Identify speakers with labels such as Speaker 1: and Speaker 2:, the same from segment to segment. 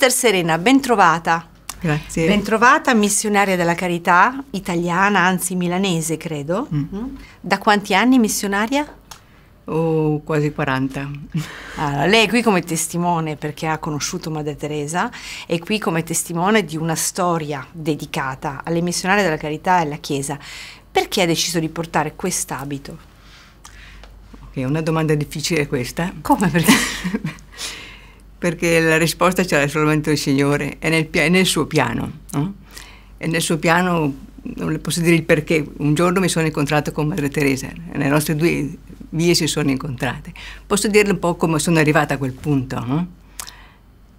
Speaker 1: Sister Serena, bentrovata. Grazie. Bentrovata, missionaria della carità italiana, anzi milanese credo. Mm. mm. Da quanti anni missionaria?
Speaker 2: Oh, quasi 40.
Speaker 1: Allora, lei è qui come testimone perché ha conosciuto Madre Teresa, è qui come testimone di una storia dedicata alle missionarie della carità e alla Chiesa. Perché ha deciso di portare quest'abito?
Speaker 2: Ok, una domanda difficile questa. Come perché? perché la risposta ce l'ha solamente il Signore, è nel, è nel suo piano. No? E nel suo piano, non le posso dire il perché, un giorno mi sono incontrata con Madre Teresa, le nostre due vie si sono incontrate. Posso dirle un po' come sono arrivata a quel punto. No?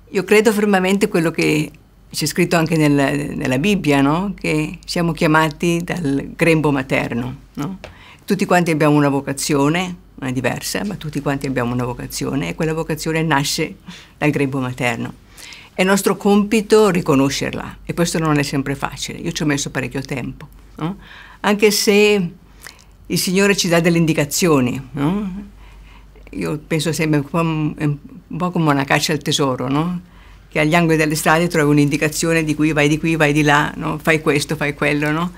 Speaker 2: Io credo fermamente quello che c'è scritto anche nella, nella Bibbia, no? che siamo chiamati dal grembo materno. Tutti quanti abbiamo una vocazione, è eh, diversa, ma tutti quanti abbiamo una vocazione e quella vocazione nasce dal grembo materno. È nostro compito riconoscerla e questo non è sempre facile. Io ci ho messo parecchio tempo, no? anche se il Signore ci dà delle indicazioni. No? Io penso sempre un po', come una caccia al tesoro, no? che agli angoli delle strade trovi un'indicazione di qui, vai di qui, vai di là, fai questo, fai quello.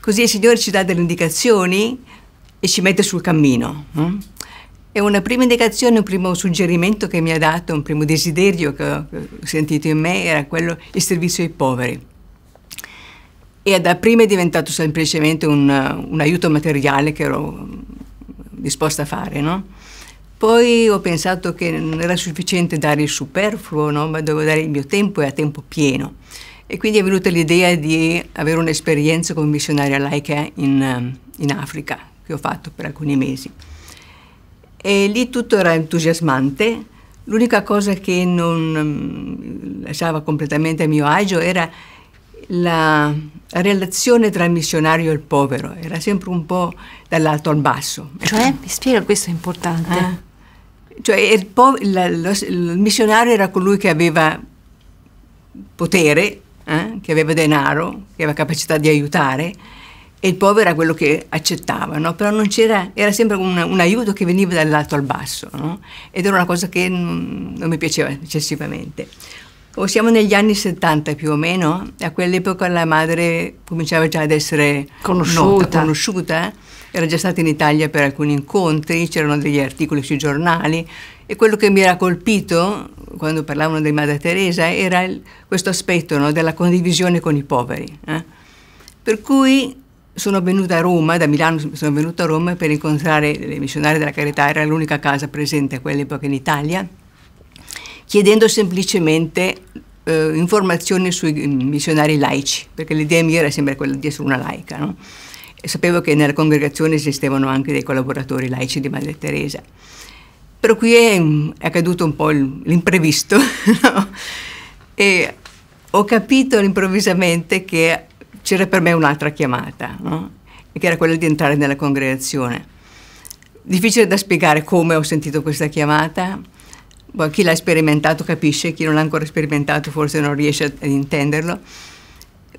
Speaker 2: Così il Signore ci dà delle indicazioni e ci mette sul cammino. Hm? È una prima indicazione, un primo suggerimento che mi ha dato, un primo desiderio che ho sentito in me era quello il servizio ai poveri. E da prima è diventato semplicemente un, un aiuto materiale che ero disposta a fare, no? Poi ho pensato che non era sufficiente dare il superfluo, no? ma dovevo dare il mio tempo e a tempo pieno. E quindi è venuta l'idea di avere un'esperienza come missionaria laica in, in Africa, che ho fatto per alcuni mesi. E lì tutto era entusiasmante, l'unica cosa che non mm, lasciava completamente a mio agio era la relazione tra il missionario e il povero, era sempre un po' dall'alto al basso. Cioè, mi spiega, questo è importante. Ah. Cioè, il, la, lo, il, missionario era colui che aveva potere, eh? che aveva denaro, che aveva capacità di aiutare, e il povero era quello che accettava, no? però c'era, era sempre un, un, aiuto che veniva dall'alto al basso no? ed era una cosa che non, non mi piaceva eccessivamente. O siamo negli anni 70 più o meno, a quell'epoca la madre cominciava già ad essere conosciuta. Nota, conosciuta, eh? era già stata in Italia per alcuni incontri, c'erano degli articoli sui giornali e quello che mi era colpito quando parlavano di Madre Teresa era il, questo aspetto no, della condivisione con i poveri. Eh? Per cui sono venuta a Roma, da Milano sono venuta a Roma per incontrare le missionarie della carità, era l'unica casa presente a quell'epoca in Italia, chiedendo semplicemente eh, informazioni sui mm, missionari laici, perché l'idea mia era sempre quella di essere una laica. No? sapevo che nella congregazione esistevano anche dei collaboratori laici di Madre Teresa. Però qui è, mm, è accaduto un po' l'imprevisto no? e ho capito improvvisamente che c'era per me un'altra chiamata, no? che era quella di entrare nella congregazione. Difficile da spiegare come ho sentito questa chiamata, Poi boh, chi l'ha sperimentato capisce, chi non l'ha ancora sperimentato forse non riesce ad intenderlo,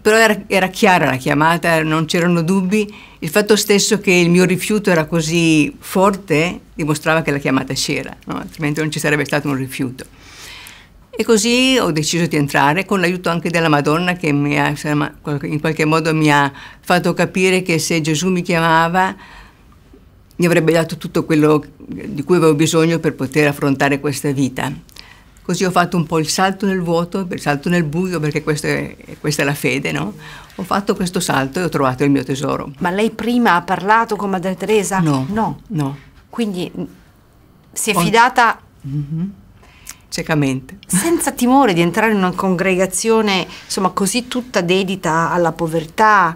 Speaker 2: però era, era chiara la chiamata, non c'erano dubbi, il fatto stesso che il mio rifiuto era così forte dimostrava che la chiamata c'era, no? altrimenti non ci sarebbe stato un rifiuto. E così ho deciso di entrare con l'aiuto anche della Madonna che ha, in qualche modo mi ha fatto capire che se Gesù mi chiamava mi avrebbe dato tutto quello di cui avevo bisogno per poter affrontare questa vita. Così ho fatto un po' il salto nel vuoto, il salto nel buio, perché è, questa è la fede, no? Ho fatto questo salto e ho trovato il mio tesoro. Ma lei prima ha parlato con Madre Teresa? No. No. no. Quindi mm, si è fidata... Mm -hmm ciecamente.
Speaker 1: Senza timore di entrare in una congregazione, insomma, così tutta dedita alla povertà,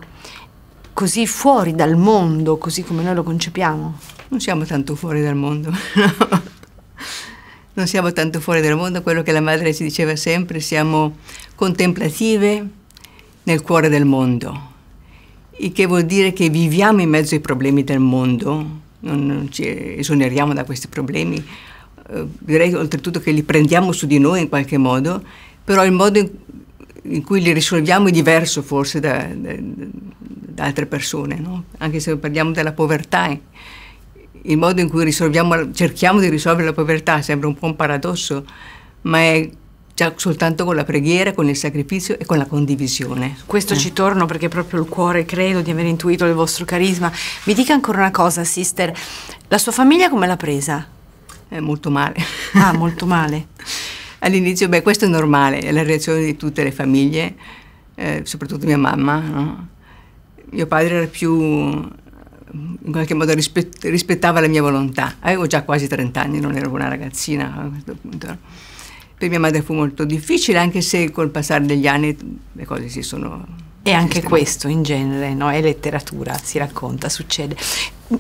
Speaker 1: così fuori dal mondo, così come noi lo concepiamo?
Speaker 2: Non siamo tanto fuori dal mondo. non siamo tanto fuori dal mondo, quello che la madre ci diceva sempre, siamo contemplative nel cuore del mondo, il che vuol dire che viviamo in mezzo ai problemi del mondo, non, non ci esoneriamo da questi problemi, eh, direi oltretutto che li prendiamo su di noi in qualche modo, però il modo in, in cui li risolviamo è diverso forse da, da, da altre persone, no? anche se parliamo della povertà. Eh, il modo in cui cerchiamo di risolvere la povertà sembra un po' un paradosso, ma è già soltanto con la preghiera, con il sacrificio e con la condivisione. Questo eh. ci torno perché è proprio il cuore, credo, di aver intuito il vostro carisma. Mi dica ancora una cosa, sister, la sua famiglia come l'ha presa? eh, molto male. Ah, molto male. All'inizio, beh, questo è normale, è la reazione di tutte le famiglie, eh, soprattutto mia mamma. No? Mio padre era più, in qualche modo rispet rispettava la mia volontà. Avevo già quasi 30 anni, non ero una ragazzina a questo punto. Per mia madre fu molto difficile, anche se col passare degli anni le cose si sono
Speaker 1: e anche questo
Speaker 2: in genere, no? è letteratura, si racconta, succede.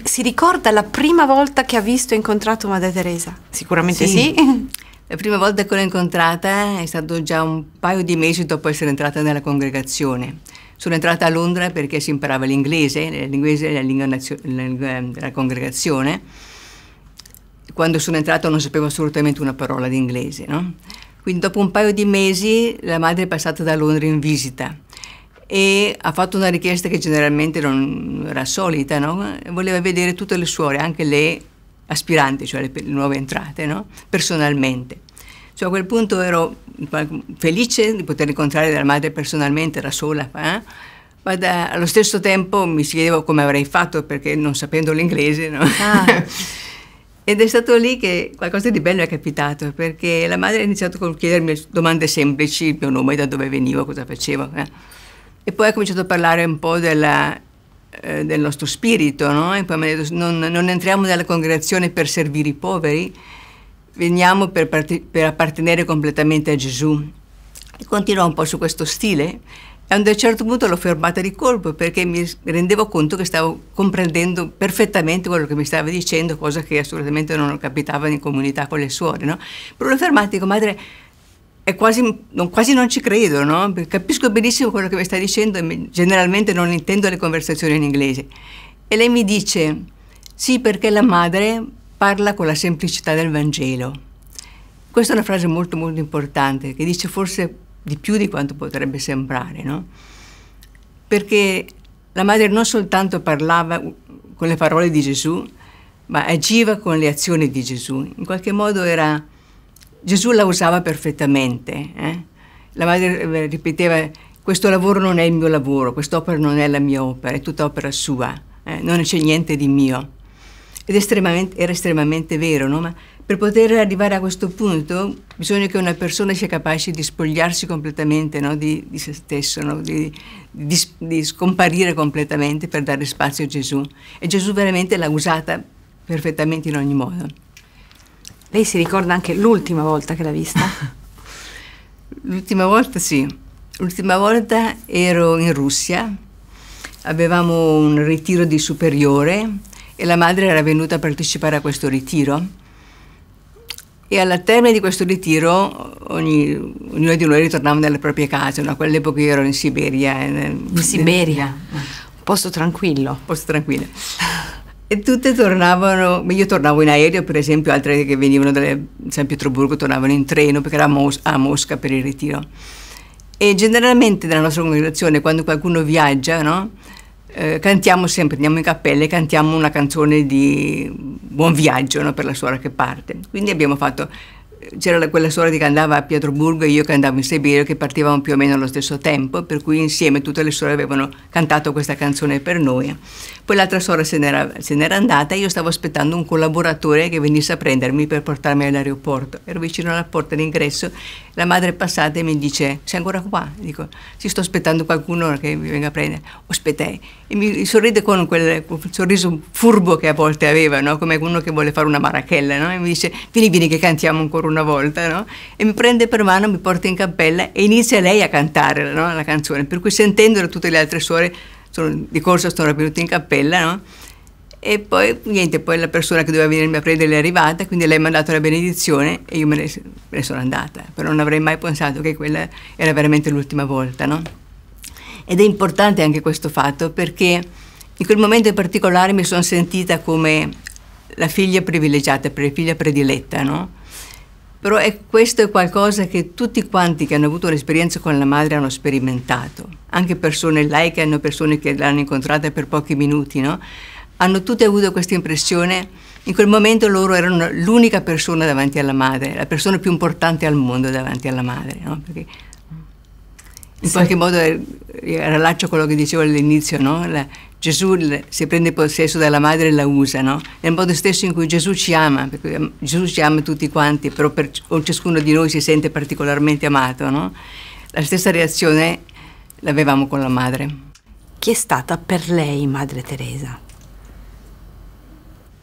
Speaker 1: Si ricorda la prima volta che ha visto e incontrato Madre Teresa?
Speaker 2: Sicuramente sì. sì. La prima volta che l'ho incontrata è stato già un paio di mesi dopo essere entrata nella congregazione. Sono entrata a Londra perché si imparava l'inglese, eh, l'inglese è la lingua ehm, della congregazione. Quando sono entrata non sapevo assolutamente una parola di inglese. No? Quindi dopo un paio di mesi la madre è passata da Londra in visita e ha fatto una richiesta che generalmente non era solita, no? voleva vedere tutte le suore, anche le aspiranti, cioè le, le nuove entrate, no? personalmente. Cioè, a quel punto ero felice di poter incontrare la madre personalmente, era sola, eh? ma da, allo stesso tempo mi chiedevo come avrei fatto perché non sapendo l'inglese. No? Ah. Ed è stato lì che qualcosa di bello è capitato, perché la madre ha iniziato a chiedermi domande semplici, il mio nome, da dove venivo, cosa facevo. Eh? E poi ha cominciato a parlare un po' della, eh, del nostro spirito, no? E poi mi ha detto, non, non entriamo nella congregazione per servire i poveri, veniamo per, per appartenere completamente a Gesù. E continuò un po' su questo stile. E a un certo punto l'ho fermata di colpo perché mi rendevo conto che stavo comprendendo perfettamente quello che mi stava dicendo, cosa che assolutamente non capitava in comunità con le suore, no? Però l'ho fermata e dico, madre, Quasi non, quasi, non, ci credo, no? capisco benissimo quello che mi sta dicendo e generalmente non intendo le conversazioni in inglese. E lei mi dice, sì perché la madre parla con la semplicità del Vangelo. Questa è una frase molto molto importante che dice forse di più di quanto potrebbe sembrare, no? Perché la madre non soltanto parlava con le parole di Gesù, ma agiva con le azioni di Gesù. In qualche modo era Gesù la usava perfettamente. Eh? La madre eh, ripeteva, questo lavoro non è il mio lavoro, quest'opera non è la mia opera, è tutta opera sua, eh? non c'è niente di mio. Ed estremamente, era estremamente vero, no? ma per poter arrivare a questo punto bisogna che una persona sia capace di spogliarsi completamente no? di, di, se stesso, no? di, di, di scomparire completamente per dare spazio a Gesù. E Gesù veramente l'ha usata perfettamente in ogni modo. Lei si ricorda anche l'ultima volta che l'ha vista? l'ultima volta sì. L'ultima volta ero in Russia, avevamo un ritiro di superiore e la madre era venuta a partecipare a questo ritiro. E alla termine di questo ritiro ogni, ognuno di noi ritornava nelle proprie case. No? A quell'epoca io ero in Siberia. In, eh, in Siberia? Un posto tranquillo. Un Posto tranquillo. E tutte tornavano, io tornavo in aereo per esempio, altre che venivano da San Pietroburgo tornavano in treno perché eravamo a, Mosca per il ritiro. E generalmente nella nostra congregazione quando qualcuno viaggia, no? eh, cantiamo sempre, andiamo in cappella e cantiamo una canzone di buon viaggio no? per la suora che parte. Quindi abbiamo fatto, c'era quella suora che andava a Pietroburgo e io che andavo in Siberia che partivamo più o meno allo stesso tempo, per cui insieme tutte le suore avevano cantato questa canzone per noi. Poi l'altra sera se n'era, andata e io stavo aspettando un collaboratore che venisse a prendermi per portarmi all'aeroporto. Ero vicino alla porta d'ingresso, la madre è passata e mi dice sei ancora qua? Dico sì sto aspettando qualcuno che mi venga a prendere. Aspettai e mi sorride con quel, sorriso furbo che a volte aveva, no? come uno che vuole fare una marachella no? e mi dice vieni vieni che cantiamo ancora una volta no? e mi prende per mano, mi porta in cappella e inizia lei a cantare la canzone, per cui sentendolo tutte le altre suore sono, di corsa sono venuta in cappella, no? E poi, niente, poi la persona che doveva venirmi a prendere è arrivata, quindi lei mi ha mandato la benedizione e io me ne, me ne, sono andata. Però non avrei mai pensato che quella era veramente l'ultima volta, no? Ed è importante anche questo fatto perché in quel momento in particolare mi sono sentita come la figlia privilegiata, la figlia prediletta, no? Però è, questo è qualcosa che tutti quanti che hanno avuto un'esperienza con la madre hanno sperimentato. Anche persone laiche, hanno persone che l'hanno incontrata per pochi minuti, no? Hanno tutte avuto questa impressione. In quel momento loro erano l'unica persona davanti alla madre, la persona più importante al mondo davanti alla madre, no? Perché in sì. qualche modo eh, eh, rilaccio quello che dicevo all'inizio, no? La, Gesù si prende possesso dalla madre e la usa, no? Nel modo stesso in cui Gesù ci ama, perché ehm, Gesù ci ama tutti quanti, però per ciascuno di noi si sente particolarmente amato, no? La stessa reazione l'avevamo con la madre. Chi è stata per lei Madre Teresa?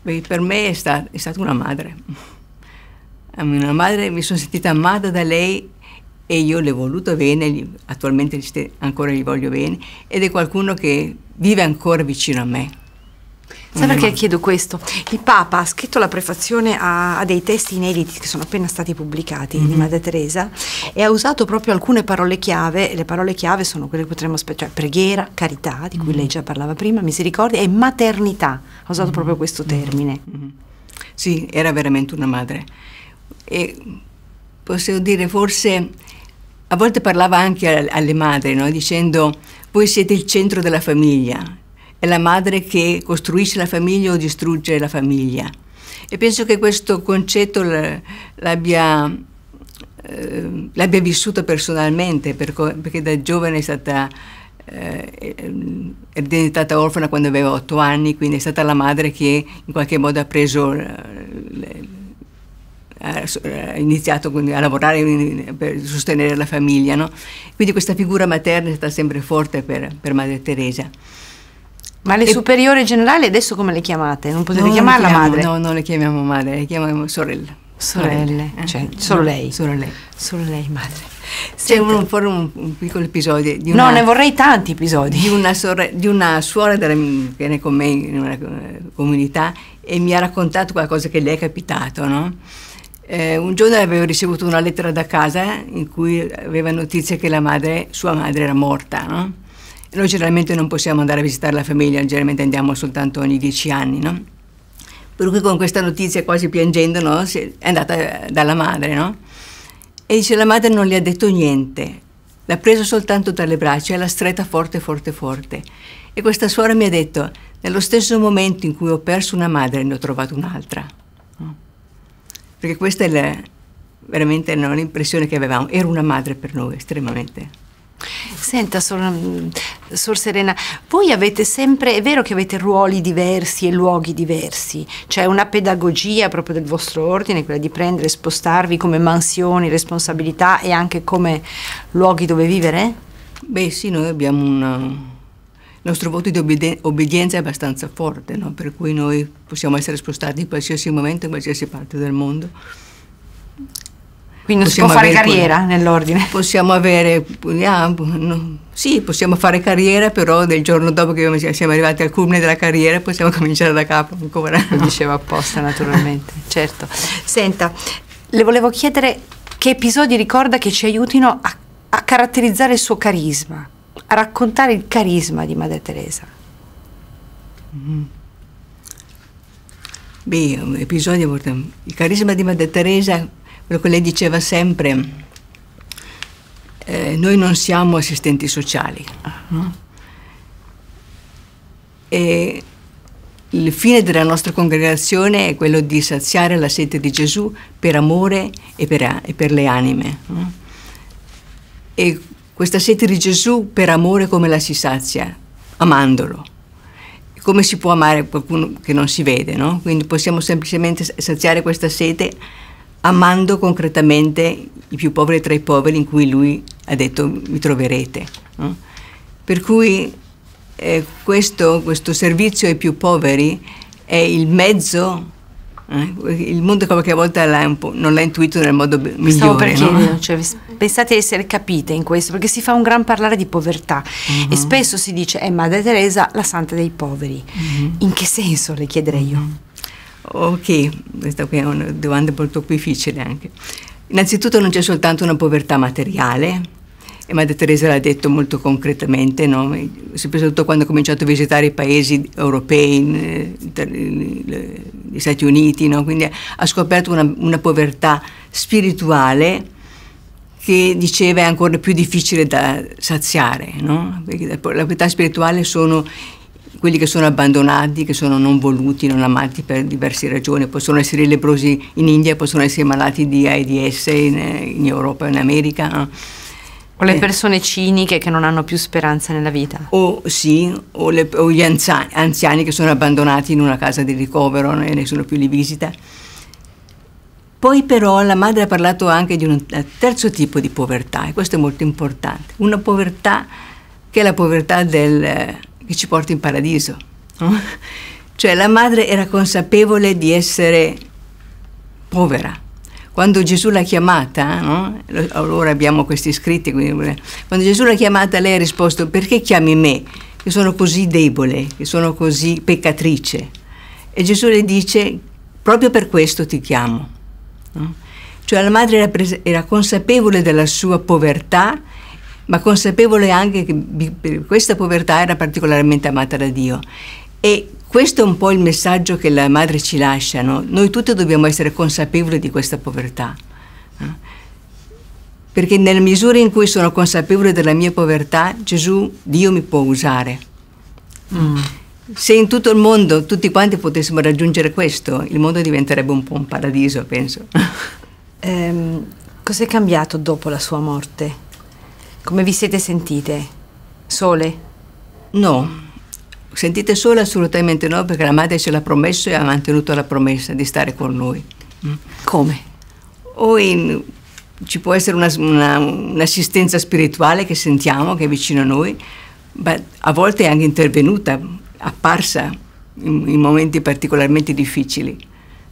Speaker 2: Beh, per me è, sta, è stata una madre. Una madre, mi sono sentita amata da lei e io le ho voluto bene, attualmente ancora gli voglio bene ed è qualcuno che vive ancora vicino a me. Sai perché chiedo questo? Il
Speaker 1: Papa ha scritto la prefazione a, a dei testi inediti che sono appena stati pubblicati mm -hmm. di mhm. Madre Teresa e ha usato proprio alcune parole chiave, le parole chiave sono quelle che potremmo cioè preghiera, carità, di cui mm -hmm. lei già parlava prima, misericordia e maternità, ha usato mm -hmm. proprio mhm. questo termine.
Speaker 2: Mhm. Sì, era veramente una madre e possiamo dire forse a volte parlava anche alle madri, no? dicendo voi siete il centro della famiglia, è la madre che costruisce la famiglia o distrugge la famiglia. E penso che questo concetto l'abbia, eh, l'abbia vissuto personalmente, perché da giovane è stata eh, è diventata orfana quando aveva otto anni, quindi è stata la madre che in qualche modo ha preso eh, ha eh, eh, iniziato a lavorare per sostenere la famiglia. No? Quindi questa figura materna è stata sempre forte per, per Madre Teresa. Ma le e... superiori generali adesso come le chiamate? Non potete no, chiamarla non madre? No, non le chiamiamo madre, le chiamiamo sorella. Sorelle, sorelle. Eh? Cioè, solo lei. Solo lei. Solo lei, madre. C'è un, un, un, piccolo episodio. Di una, no, ne vorrei tanti episodi. Di una, sorre, di una suora della, che è con me in una comunità e mi ha raccontato qualcosa che le è capitato, no? Eh, un giorno avevo ricevuto una lettera da casa eh, in cui aveva notizia che madre, sua madre era morta. No? Noi generalmente non possiamo andare a visitare la famiglia, generalmente andiamo soltanto ogni dieci anni. No? Per cui con questa notizia quasi piangendo no? è andata eh, dalla madre. E dice la madre non le ha detto niente, l'ha presa soltanto tra le braccia e l'ha stretta forte, forte, forte. E questa suora mi ha detto, nello stesso momento in cui ho perso una madre ne ho trovato un'altra perché questa è la, veramente no, l'impressione che avevamo. Era una madre per noi, estremamente.
Speaker 1: Senta, Sor, mm, Sor, Serena, voi avete sempre, è vero che avete ruoli diversi e luoghi diversi, c'è una pedagogia proprio del vostro ordine, quella di prendere e spostarvi come mansioni, responsabilità e anche come
Speaker 2: luoghi dove vivere? Beh sì, noi abbiamo una, il nostro voto di obbedienza è abbastanza forte, no? per cui noi possiamo essere spostati in qualsiasi momento, in qualsiasi parte del mondo. Quindi possiamo si può fare carriera nell'ordine? Possiamo avere, ah, no, sì, possiamo fare carriera, però del giorno dopo che siamo arrivati al culmine della carriera possiamo cominciare da capo ancora. Lo dicevo apposta naturalmente, certo. Senta,
Speaker 1: le volevo chiedere che episodi ricorda che ci aiutino a, a caratterizzare il suo carisma? a raccontare il carisma di Madre Teresa. Mm.
Speaker 2: Beh, un episodio molto... Il carisma di Madre Teresa, quello che lei diceva sempre, eh, noi non siamo assistenti sociali, ah. no? E il fine della nostra congregazione è quello di saziare la sete di Gesù per amore e per, e per le anime. No? E questa sete di Gesù per amore come la si sazia? Amandolo. Come si può amare qualcuno che non si vede, no? Quindi possiamo semplicemente saziare questa sete amando concretamente i più poveri tra i poveri in cui lui ha detto mi troverete. No? Per cui eh, questo, questo servizio ai più poveri è il mezzo eh? Il mondo qualche volta non l'ha intuito nel modo migliore. Stavo per no?
Speaker 1: cioè, pensate di essere capite in questo, perché si fa un gran parlare di povertà uh -huh. e mhm. spesso si dice
Speaker 2: è eh, Madre Teresa la santa dei poveri. Uh mhm. -huh. In che senso le chiederei io? Mhm. Ok, questa qui è una domanda molto difficile anche. Innanzitutto non c'è soltanto una povertà materiale, e Madre Teresa l'ha detto molto concretamente, no? soprattutto quando ha cominciato a visitare i paesi europei, eh, eh, gli Stati Uniti, no? quindi ha scoperto una, una povertà spirituale che diceva è ancora più difficile da saziare, no? perché la povertà spirituale sono quelli che sono abbandonati, che sono non voluti, non amati per diverse ragioni, possono essere lebrosi in India, possono essere malati di AIDS in, in Europa in America. No? O le eh. persone ciniche che non hanno più speranza nella vita. O sì, o, le, o gli anziani, anziani, che sono abbandonati in una casa di ricovero e nessuno più li visita. Poi però la madre ha parlato anche di un eh, terzo tipo di povertà e questo è molto importante. Una povertà che è la povertà del, eh, che ci porta in paradiso. No? Cioè la madre era consapevole di essere povera quando Gesù l'ha chiamata, no? allora abbiamo questi scritti, quindi, quando Gesù l'ha chiamata lei ha risposto perché chiami me, che sono così debole, che sono così peccatrice. E Gesù le dice proprio per questo ti chiamo. No? Cioè la madre era, presa, era consapevole della sua povertà, ma consapevole anche che questa povertà era particolarmente amata da Dio. E questo è un po' il messaggio che le madri ci lasciano. Noi tutti dobbiamo essere consapevoli di questa povertà. Perché nella misura in cui sono consapevole della mia povertà, Gesù, Dio mi può usare. Mm. Se in tutto il mondo tutti quanti potessimo raggiungere questo, il mondo diventerebbe un po' un paradiso, penso. Ehm, Cos'è cambiato dopo la sua morte? Come vi siete sentite? Sole? No sentite sola assolutamente no, perché la madre ce l'ha promesso e ha mantenuto la promessa di stare con noi. Mm? Come? O in, ci può essere una, una, un'assistenza spirituale che sentiamo, che è vicino a noi, ma a volte è anche intervenuta, apparsa in, in momenti particolarmente difficili.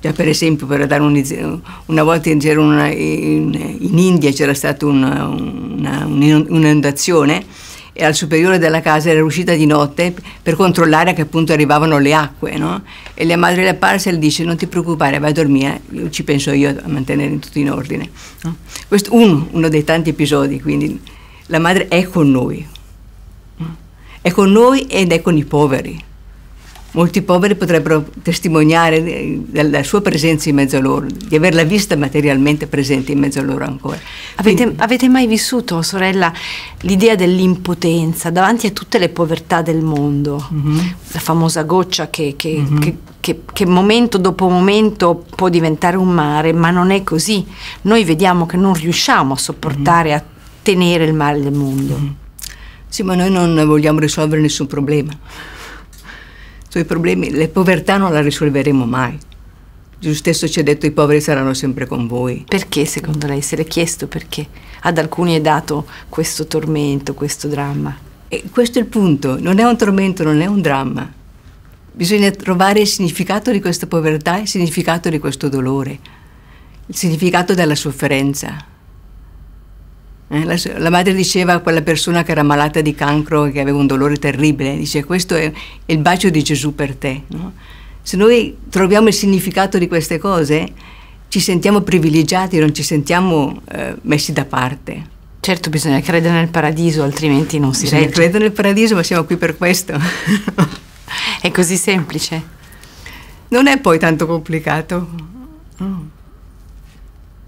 Speaker 2: Già per esempio, per dare un, una volta in, in, in, India c'era stata una, un'inondazione e al superiore della casa era uscita di notte per controllare a che punto arrivavano le acque, no? E la madre le apparsa e le dice non ti preoccupare, vai a dormire, io ci penso io a mantenere tutto in ordine. No? Questo è uno, uno dei tanti episodi, quindi la madre è con noi, no? è con noi ed è con i poveri molti poveri potrebbero testimoniare eh, della sua presenza in mezzo a loro, di averla vista materialmente presente in mezzo a loro ancora. Avete, Quindi, avete mai vissuto, sorella, l'idea dell'impotenza davanti a tutte le povertà
Speaker 1: del mondo? Uh-huh. La famosa goccia che, che, uh-huh. che che, che, momento dopo momento può diventare un mare, ma non è così. Noi vediamo che non riusciamo a
Speaker 2: sopportare, mhm. a tenere il male del mondo. Sì, ma noi non vogliamo risolvere nessun problema i problemi, le povertà non la risolveremo mai. Gesù stesso ci ha detto i poveri saranno sempre con voi. Perché secondo lei? Se l'è chiesto perché ad alcuni è dato questo tormento, questo dramma? E questo è il punto, non è un tormento, non è un dramma. Bisogna trovare il significato di questa povertà, il significato di questo dolore, il significato della sofferenza. Eh, la, la, madre diceva a quella persona che era malata di cancro e che aveva un dolore terribile, dice questo è il bacio di Gesù per te. No? Se noi troviamo il significato di queste cose, ci sentiamo privilegiati, non ci sentiamo eh, messi da parte. Certo, bisogna credere nel paradiso, altrimenti non si bisogna regge. Bisogna nel paradiso, ma siamo qui per
Speaker 1: questo. è così semplice? Non è poi tanto
Speaker 2: complicato.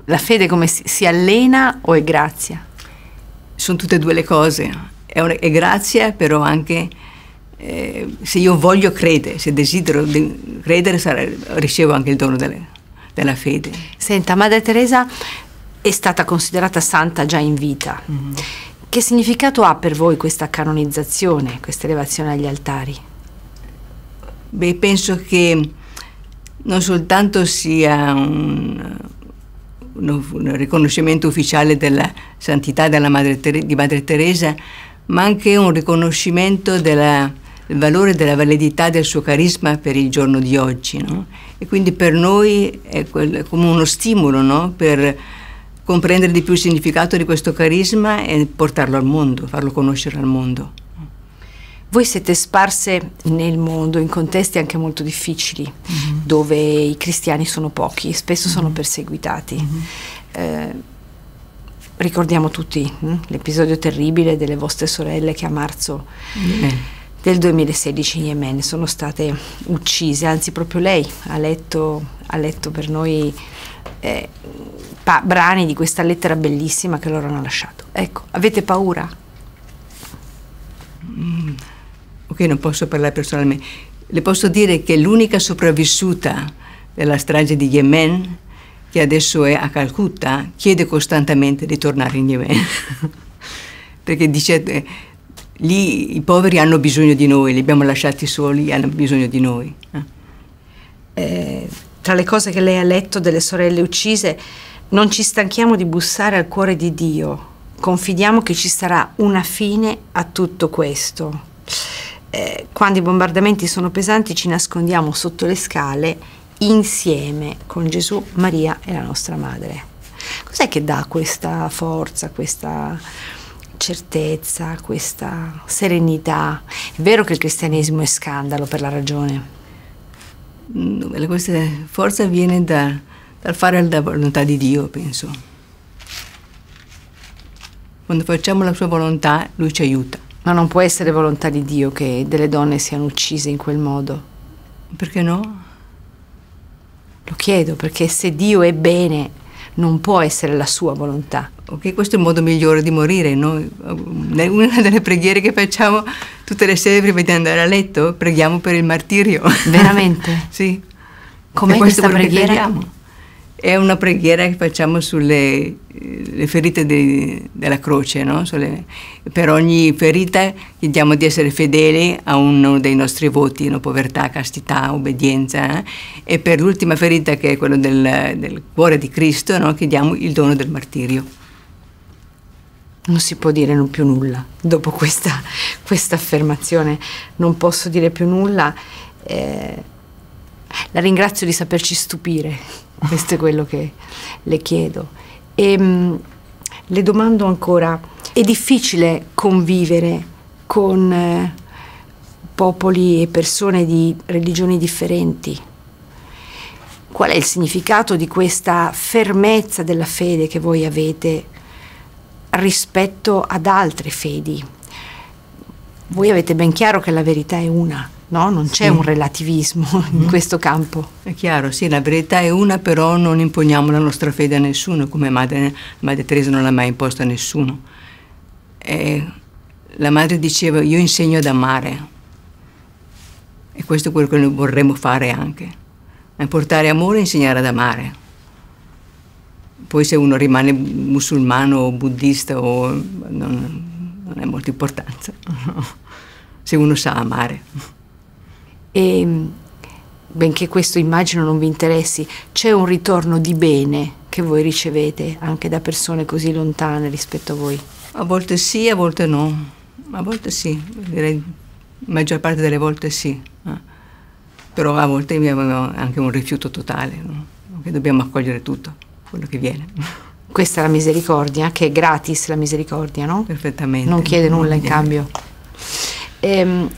Speaker 2: La fede come si, si allena o è grazia? sono tutte e due le cose. E grazie, però anche eh, se io voglio credere, se desidero credere, sarà, ricevo anche il dono delle, della fede. Senta, Madre Teresa è stata considerata santa
Speaker 1: già in vita. Mm. Che significato ha per voi questa canonizzazione, questa elevazione
Speaker 2: agli altari? Beh, penso che non soltanto sia un, un riconoscimento ufficiale della santità della Madre di Madre Teresa, ma anche un riconoscimento della, del valore della validità del suo carisma per il giorno di oggi. No? E quindi per noi è quel, come uno stimolo no? per comprendere di più il significato di questo carisma e portarlo al mondo, farlo conoscere al mondo. Voi
Speaker 1: siete sparse nel mondo, in contesti anche molto difficili, mm -hmm. dove i cristiani sono pochi, spesso mm -hmm. sono perseguitati. Mm -hmm. eh, ricordiamo tutti hm, l'episodio terribile delle vostre sorelle che a marzo eh. del 2016 in Yemen sono state uccise, anzi proprio lei ha letto, ha letto per noi eh, brani di questa lettera bellissima che
Speaker 2: loro hanno lasciato. Ecco, avete paura? Mm ok, non posso parlare personalmente, le posso dire che l'unica sopravvissuta della strage di Yemen, che adesso è a Calcutta, chiede costantemente di tornare in Yemen. Perché dice, eh, lì i poveri hanno bisogno di noi, li abbiamo lasciati soli, hanno bisogno di noi. Eh. Eh,
Speaker 1: tra le cose che lei ha letto delle sorelle uccise, non ci stanchiamo di bussare al cuore di Dio. Confidiamo che ci sarà una fine a tutto questo eh, quando i bombardamenti sono pesanti ci nascondiamo sotto le scale insieme con Gesù, Maria e la nostra madre. Cos'è che dà questa forza, questa certezza, questa serenità? È
Speaker 2: vero che il cristianesimo è scandalo per la ragione. Mm, questa forza viene da, dal fare la volontà di Dio, penso. Quando facciamo la sua volontà, Lui ci aiuta ma non può essere volontà di Dio
Speaker 1: che delle donne siano uccise in quel modo.
Speaker 2: Perché no?
Speaker 1: Lo chiedo perché se Dio è bene non può essere la sua volontà. Ok, questo
Speaker 2: è il modo migliore di morire, no? Una delle preghiere che facciamo tutte le sere prima di andare a letto, preghiamo per il martirio. Veramente? sì. Com'è questa preghiera? Preghiamo. È una preghiera che facciamo sulle ferite de, della croce, no? Sulle, per ogni ferita chiediamo di essere fedeli a uno dei nostri voti, no? povertà, castità, obbedienza. Eh? E per l'ultima ferita, che è quella del, del cuore di Cristo, no? chiediamo il dono del martirio. Non si può dire non più nulla dopo questa, questa affermazione,
Speaker 1: non posso dire più nulla. Eh la ringrazio di saperci stupire, questo è quello che le chiedo. E, ehm, mh, le domando ancora, è difficile convivere con eh, popoli e persone di religioni differenti? Qual è il significato di questa fermezza della fede che voi avete rispetto ad altre fedi? Voi avete ben chiaro che la verità è una No, non c'è sì. un relativismo in mm-hmm. questo campo.
Speaker 2: È chiaro, sì, la verità è una, però non imponiamo la nostra fede a nessuno, come Madre, madre Teresa non l'ha mai imposta a nessuno. E la Madre diceva, io insegno ad amare. E questo è quello che noi vorremmo fare anche. portare amore e insegnare ad amare. Poi se uno rimane musulmano o buddista o non, non è molta importanza. se uno sa amare e mm, benché questo immagino non vi interessi,
Speaker 1: c'è un ritorno di bene che voi ricevete anche da persone così lontane
Speaker 2: rispetto a voi? A volte sì, a volte no. A volte sì, direi la maggior parte delle volte sì. Eh. Però a volte abbiamo anche un rifiuto totale, no? che dobbiamo accogliere tutto, quello che viene. Questa è la misericordia, che è
Speaker 1: gratis la misericordia, no? Perfettamente. Non chiede nulla non in cambio. Ehm,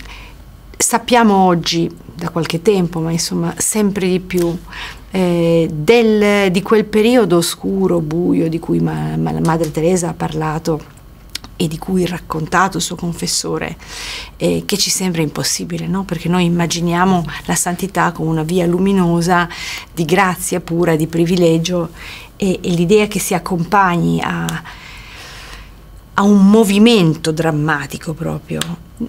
Speaker 1: sappiamo oggi, da qualche tempo, ma insomma sempre di più, eh, del, di quel periodo oscuro, buio di cui ma, ma la Madre Teresa ha parlato e di cui ha raccontato il suo confessore, eh, che ci sembra impossibile, no? perché noi immaginiamo la santità come una via luminosa di grazia pura, di privilegio e, e l'idea che si accompagni a, a un movimento drammatico proprio,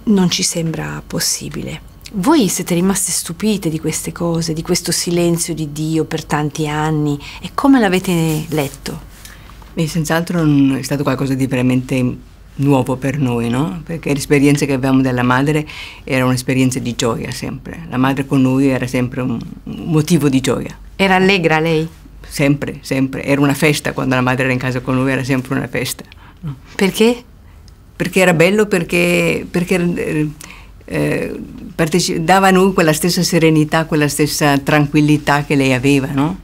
Speaker 1: non ci sembra possibile. Voi siete rimaste stupite di queste cose, di questo silenzio di Dio
Speaker 2: per tanti anni e come l'avete letto? E senz'altro è stato qualcosa di veramente nuovo per noi, no? Perché l'esperienza che avevamo della madre era un'esperienza di gioia sempre. La madre con noi era sempre un motivo di gioia. Era allegra lei? Sempre, sempre. Era una festa quando la madre era in casa con noi, era sempre una festa. Perché? Perché era bello, perché, perché eh, dava a noi quella stessa serenità, quella stessa tranquillità che lei aveva, no?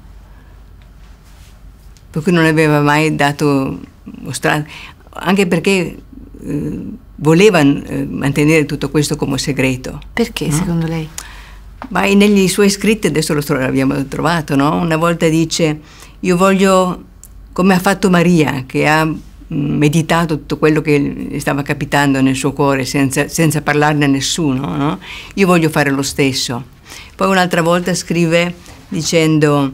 Speaker 2: Per cui non aveva mai dato mostrato, anche perché eh, voleva eh, mantenere tutto questo come segreto. Perché, no? secondo lei? Ma negli suoi scritti, adesso lo tro- abbiamo trovato, no? Una volta dice, io voglio, come ha fatto Maria, che ha meditato tutto quello che stava capitando nel suo cuore senza, senza parlarne a nessuno. No? Io voglio fare lo stesso. Poi un'altra volta scrive dicendo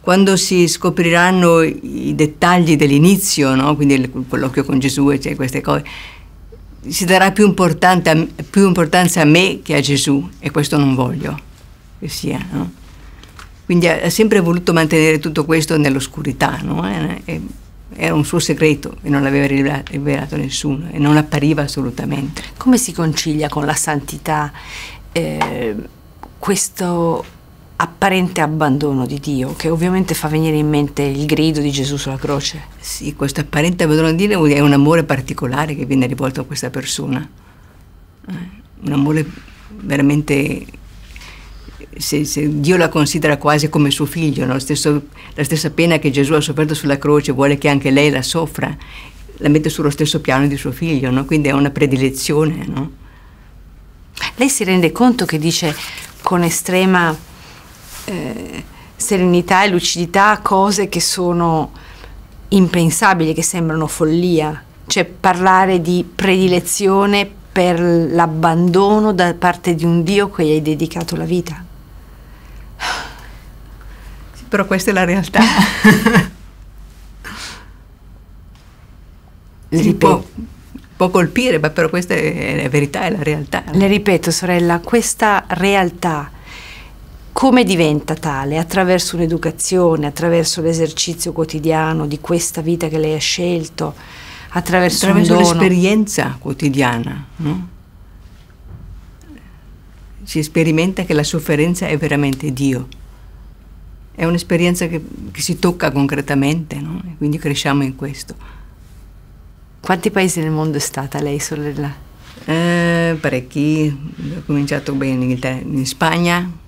Speaker 2: quando si scopriranno i dettagli dell'inizio, no? quindi il colloquio con Gesù e cioè queste cose, si darà più, più importanza a me che a Gesù e questo non voglio che sia. No? Quindi ha sempre voluto mantenere tutto questo nell'oscurità. No? E, eh, eh, era un suo segreto e non l'aveva rivelato nessuno e non appariva assolutamente. Come si concilia con la santità
Speaker 1: eh, questo apparente abbandono di
Speaker 2: Dio, che ovviamente fa venire in mente il grido di Gesù sulla croce? Sì, questo apparente abbandono di Dio è un amore particolare che viene rivolto a questa persona, eh, un amore veramente se, se Dio la considera quasi come suo figlio, no? stesso, la stessa pena che Gesù ha sofferto sulla croce vuole che anche lei la soffra, la mette sullo stesso piano di suo figlio, no? quindi è una predilezione. No? Lei si
Speaker 1: rende conto che dice con estrema eh, serenità e lucidità cose che sono impensabili, che sembrano follia, cioè parlare di predilezione per l'abbandono da parte di un Dio che gli hai dedicato la vita
Speaker 2: però questa è la realtà. si può, può, colpire, ma però questa è la verità, è la realtà. Le ripeto,
Speaker 1: sorella, questa realtà come diventa tale? Attraverso un'educazione, attraverso l'esercizio quotidiano di questa vita che lei ha scelto,
Speaker 2: attraverso, attraverso l'esperienza quotidiana. No? Si sperimenta che la sofferenza è veramente Dio è un'esperienza che, che, si tocca concretamente, no? quindi cresciamo in questo. Quanti paesi nel mondo è stata lei, sorella? Eh, parecchi, ho cominciato bene in, in Spagna,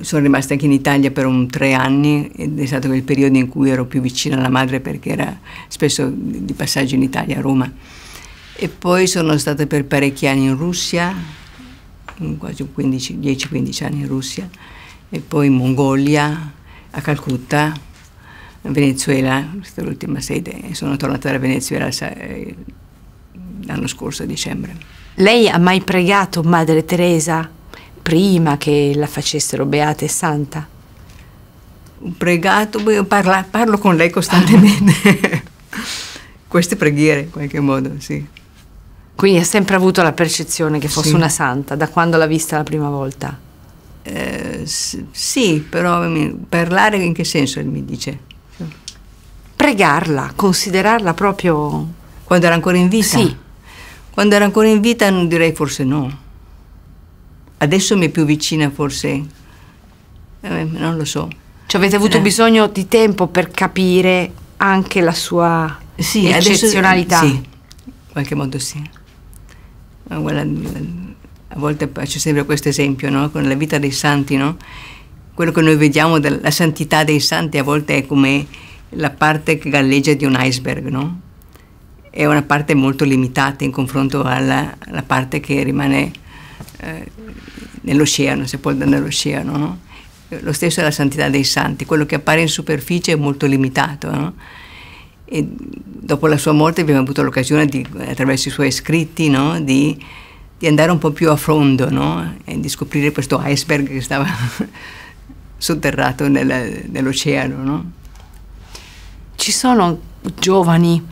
Speaker 2: sono rimasta anche in Italia per un tre anni ed è stato quel periodo in cui ero più vicina alla madre perché era spesso di passaggio in Italia, a Roma. E poi sono stata per parecchi anni in Russia, quasi 10-15 anni in Russia e poi in Mongolia, a Calcutta, Venezuela, questa è l'ultima sede, sono tornata da Venezuela eh, l'anno scorso, a dicembre. Lei ha mai
Speaker 1: pregato Madre Teresa prima che la facessero beata e santa?
Speaker 2: Pregato, parla, parlo con lei costantemente. Queste preghiere, in qualche modo, sì. Quindi ha sempre avuto la percezione
Speaker 1: che fosse sì. una santa, da quando l'ha vista la prima volta? Eh, sì,
Speaker 2: però parlare in che senso mi dice? Pregarla, considerarla proprio... Quando era ancora in vita? Sì. Quando era ancora in vita non direi forse no. Adesso mi è più vicina forse, eh, non lo so.
Speaker 1: Cioè avete avuto eh. bisogno di tempo per capire anche la sua
Speaker 2: sì, eccezionalità? Adesso, sì, in qualche modo sì. Ma guarda, a volte c'è sempre questo esempio, no? con la vita dei santi, no? quello che noi vediamo della santità dei santi a volte è come la parte che galleggia di un iceberg, no? è una parte molto limitata in confronto alla, alla parte che rimane eh, nell'oceano, sepolta nell'oceano. No? Lo stesso è la santità dei santi, quello che appare in superficie è molto limitato. No? E dopo la sua morte abbiamo avuto l'occasione, attraverso i suoi scritti, no? di di andare un po' più a fondo no? e di scoprire questo iceberg che stava sotterrato nel, nell'oceano. No? Ci sono
Speaker 1: giovani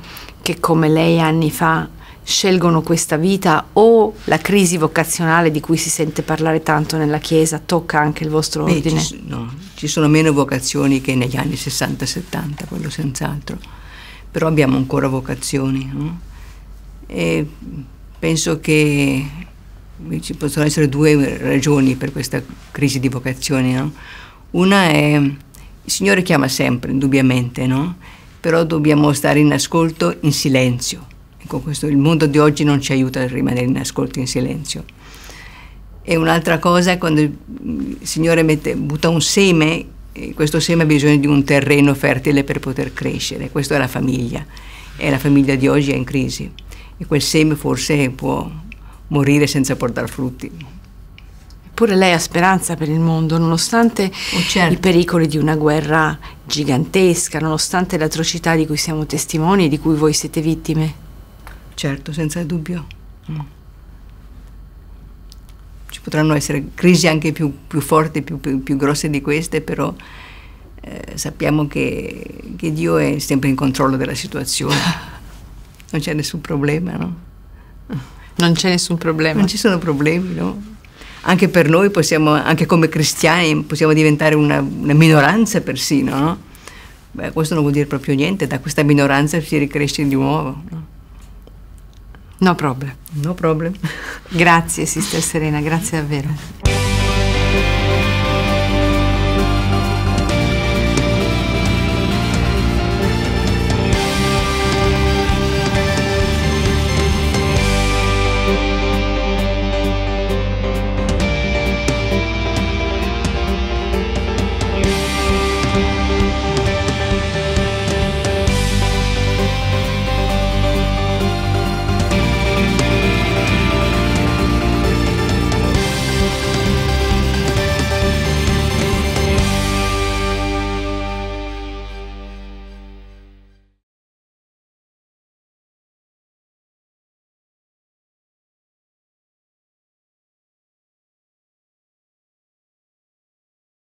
Speaker 1: che come lei anni fa scelgono questa vita o la crisi vocazionale di cui si sente parlare tanto nella Chiesa tocca anche il vostro Beh, ordine? Ci,
Speaker 2: no, ci sono meno vocazioni che negli anni 60-70, quello senz'altro, però abbiamo ancora vocazioni. No? E Penso che eh, ci possono essere due ragioni per questa crisi di vocazione. No? Una è il Signore chiama sempre, indubbiamente, no? però dobbiamo stare in ascolto, in silenzio. Ecco, questo, il mondo di oggi non ci aiuta a rimanere in ascolto, in silenzio. E un'altra cosa è quando il Signore mette, butta un seme, questo seme ha bisogno di un terreno fertile per poter crescere. Questa è la famiglia, e la famiglia di oggi è in crisi e quel seme forse può morire senza portare frutti.
Speaker 1: Eppure lei ha speranza per il mondo, nonostante oh, certo. i pericoli di una guerra gigantesca, nonostante le atrocità di cui siamo testimoni
Speaker 2: e di cui voi siete vittime. Certo, senza dubbio. Mm. Ci potranno essere crisi anche più, più forti, più, più, più, grosse di queste, però eh, sappiamo che, che Dio è sempre in controllo della situazione. non c'è nessun problema, no? Non c'è nessun problema. Non ci sono problemi, no? Anche per noi possiamo, anche come cristiani, possiamo diventare una, una minoranza persino, no? Beh, questo non vuol dire proprio niente, da questa minoranza si ricresce di nuovo, no?
Speaker 1: No problem. No problem. grazie, Sister Serena, grazie davvero.